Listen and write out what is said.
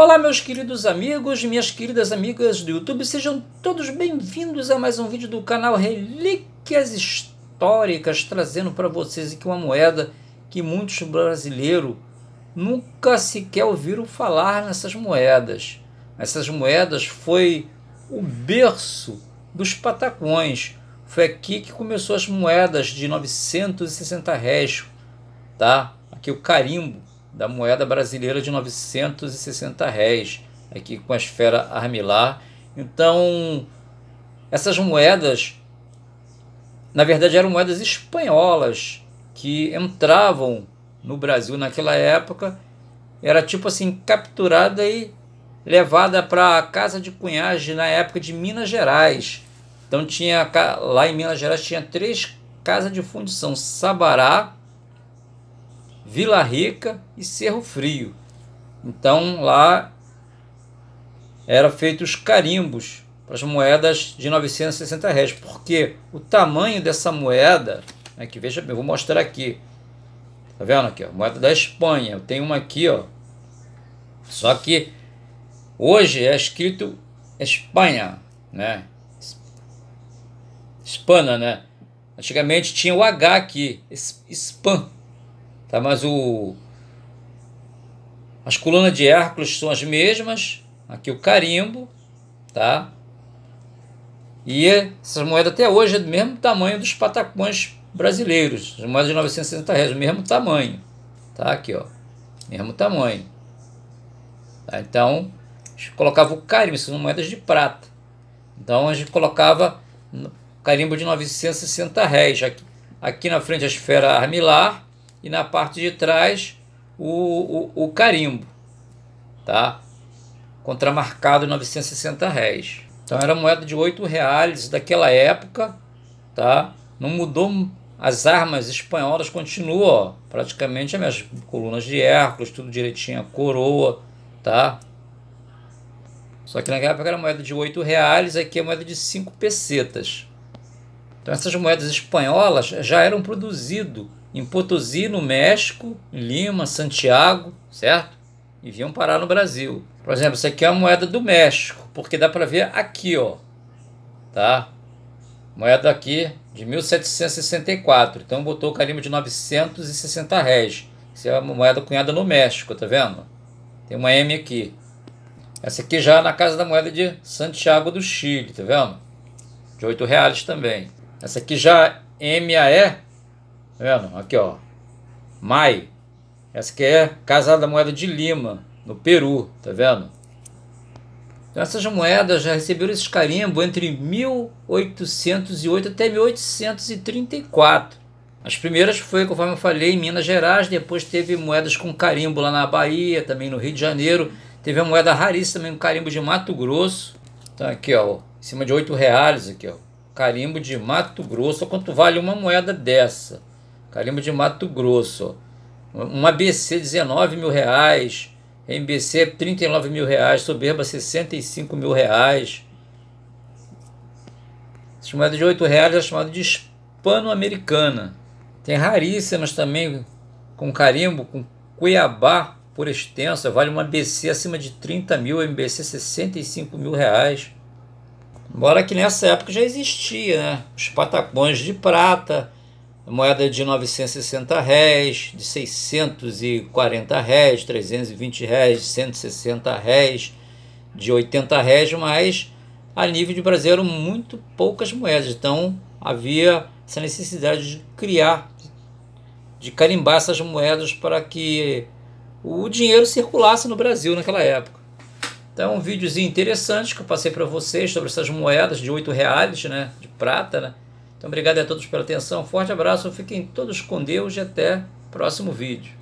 Olá, meus queridos amigos, minhas queridas amigas do YouTube, sejam todos bem-vindos a mais um vídeo do canal Relíquias Históricas, trazendo para vocês aqui uma moeda que muitos brasileiros nunca sequer ouviram falar nessas moedas. Essas moedas foi o berço dos patacões. Foi aqui que começou as moedas de 960 réis, tá? Aqui o carimbo da moeda brasileira de 960 réis, aqui com a esfera armilar. Então, essas moedas, na verdade, eram moedas espanholas que entravam no Brasil naquela época. Era tipo assim, capturada e levada para a casa de cunhagem na época de Minas Gerais. Então tinha lá em Minas Gerais tinha três casas de fundição: Sabará, Vila Rica e Cerro Frio. Então lá era feito os carimbos para as moedas de 960 réis, porque o tamanho dessa moeda, né, que veja bem, eu vou mostrar aqui, tá vendo aqui, ó, moeda da Espanha, eu tenho uma aqui, ó, só que hoje é escrito Espanha, né, Espana, né, antigamente tinha o H aqui, Espan, Tá? Mas o, as colunas de Hércules são as mesmas. Aqui o carimbo. Tá? E essas moedas até hoje é do mesmo tamanho dos patacões brasileiros. As moedas de 960 reais, do mesmo tamanho. Tá aqui, ó. Mesmo tamanho. Tá? Então, colocava o carimbo, são moedas de prata. Então a gente colocava carimbo de 960 réis. Aqui, aqui na frente a esfera armilar e na parte de trás o, o, o carimbo, tá? Contramarcado 960 réis. Então era moeda de 8 reais daquela época, tá? Não mudou as armas espanholas continua ó, praticamente as minhas colunas de Hércules, tudo direitinho, a coroa, tá? Só que naquela época era moeda de 8 reais, aqui é moeda de 5 pesetas. Então essas moedas espanholas já eram produzidas em Potosí, no México, em Lima, Santiago, certo? E vinham parar no Brasil. Por exemplo, isso aqui é uma moeda do México, porque dá para ver aqui, ó, tá? Moeda aqui de 1764, então botou o carimbo de 960 réis. Isso é uma moeda cunhada no México, tá vendo? Tem uma M aqui. Essa aqui já é na casa da moeda de Santiago do Chile, tá vendo? De 8 reais também. Essa aqui já MAE, tá vendo? Aqui ó, MAI. Essa aqui é Casada da Moeda de Lima, no Peru, tá vendo? Então essas moedas já receberam esses carimbos entre 1808 até 1834. As primeiras foi, conforme eu falei, em Minas Gerais, depois teve moedas com carimbo lá na Bahia, também no Rio de Janeiro. Teve a moeda raríssima também, um carimbo de Mato Grosso. Então aqui ó, em cima de 8 reais aqui ó, Carimbo de Mato Grosso. Quanto vale uma moeda dessa? Carimbo de Mato Grosso. Um ABC 19 mil reais. MBC 39 mil reais. Soberba 65 mil reais. Essa moeda de 8 reais é chamada de hispano-americana. Tem raríssimas também com carimbo, com Cuiabá por extensa, vale uma BC acima de 30 mil, MBC 65 mil reais. Embora que nessa época já existia né? os patacões de prata, moeda de 960 réis, de 640 réis, 320 réis, 160 réis, de 80 réis, mas a nível de brasil eram muito poucas moedas. Então havia essa necessidade de criar, de carimbar essas moedas para que o dinheiro circulasse no Brasil naquela época. Então, um videozinho interessante que eu passei para vocês sobre essas moedas de 8 reais, né? De prata, né? Então, obrigado a todos pela atenção. Forte abraço, fiquem todos com Deus e até próximo vídeo.